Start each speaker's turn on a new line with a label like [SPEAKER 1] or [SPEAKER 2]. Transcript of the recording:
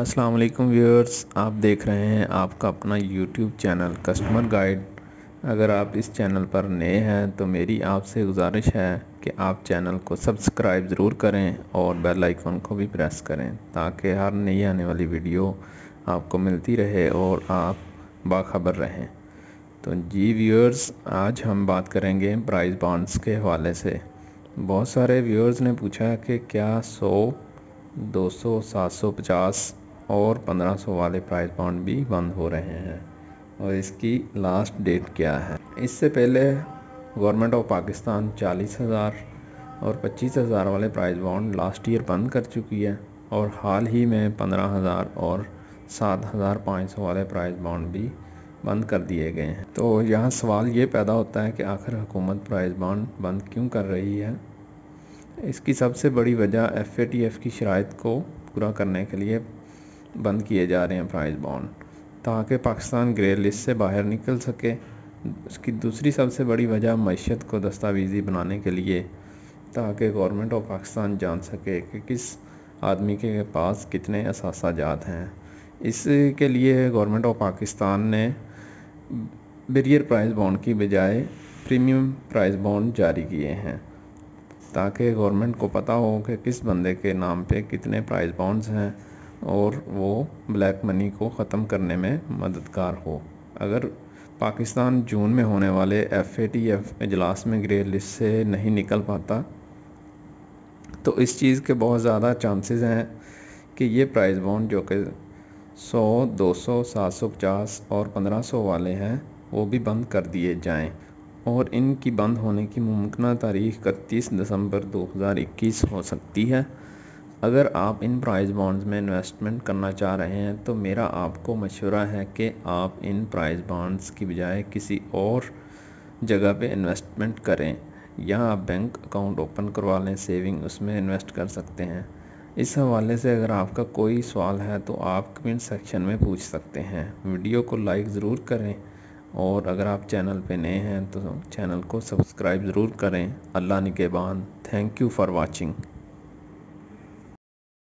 [SPEAKER 1] अस्सलाम वालेकुम व्यूअर्स आप देख रहे हैं आपका अपना यूट्यूब चैनल कस्टमर गाइड अगर आप इस चैनल पर नए हैं तो मेरी आपसे गुजारिश है कि आप चैनल को सब्सक्राइब ज़रूर करें और बेल आइकन को भी प्रेस करें ताकि हर नई आने वाली वीडियो आपको मिलती रहे और आप बाखबर रहें तो जी व्यूअर्स आज हम बात करेंगे प्राइस बॉन्ड्स के हवाले से बहुत सारे व्यूअर्स ने पूछा कि क्या सौ दो सौ सात सौ पचास और 1500 वाले प्राइस बाउंड भी बंद हो रहे हैं और इसकी लास्ट डेट क्या है इससे पहले गवर्नमेंट ऑफ पाकिस्तान चालीस हज़ार और पच्चीस हज़ार वाले प्राइस बॉन्ड लास्ट ईयर बंद कर चुकी है और हाल ही में पंद्रह हज़ार और सात हज़ार पाँच सौ वाले प्राइस बॉन्ड भी बंद कर दिए गए हैं तो यहाँ सवाल ये पैदा होता है कि आखिर हुकूमत प्राइज़ बॉन्ड बंद क्यों कर रही है इसकी सबसे बड़ी वजह एफ ए टी एफ़ की शराइ को पूरा करने के लिए बंद किए जा रहे हैं प्राइज बॉन्ड ताकि पाकिस्तान ग्रे लिस्ट से बाहर निकल सके उसकी दूसरी सबसे बड़ी वजह मीशत को दस्तावेजी बनाने के लिए ताकि गवर्नमेंट ऑफ पाकिस्तान जान सके कि किस आदमी के पास कितने असासा जात हैं इसके लिए गवर्नमेंट ऑफ पाकिस्तान ने बरियर प्राइस बॉन्ड की बजाय प्रीमियम प्राइस बॉन्ड जारी किए हैं ताकि गवर्नमेंट को पता हो कि किस बंदे के नाम पे कितने प्राइस बॉन्ड्स हैं और वो ब्लैक मनी को ख़त्म करने में मददगार हो अगर पाकिस्तान जून में होने वाले एफ ए टी एफ इजलास में ग्रे लिस्ट से नहीं निकल पाता तो इस चीज़ के बहुत ज़्यादा चांसेस हैं कि ये प्राइस बॉन्ड जो कि 100, 200, 750 और 1500 वाले हैं वो भी बंद कर दिए जाएं और इनकी बंद होने की मुमकिन तारीख इकतीस दिसंबर 2021 हो सकती है अगर आप इन प्राइस बॉन्ड्स में इन्वेस्टमेंट करना चाह रहे हैं तो मेरा आपको मशवरा है कि आप इन प्राइस बॉन्ड्स की बजाय किसी और जगह पे इन्वेस्टमेंट करें या आप बैंक अकाउंट ओपन करवा लें सेविंग उसमें इन्वेस्ट कर सकते हैं इस हवाले से अगर आपका कोई सवाल है तो आप कमेंट सेक्शन में पूछ सकते हैं वीडियो को लाइक ज़रूर करें और अगर आप चैनल पे नए हैं तो चैनल को सब्सक्राइब ज़रूर करें अल्लाह निगेबान थैंक यू फ़ॉर वाचिंग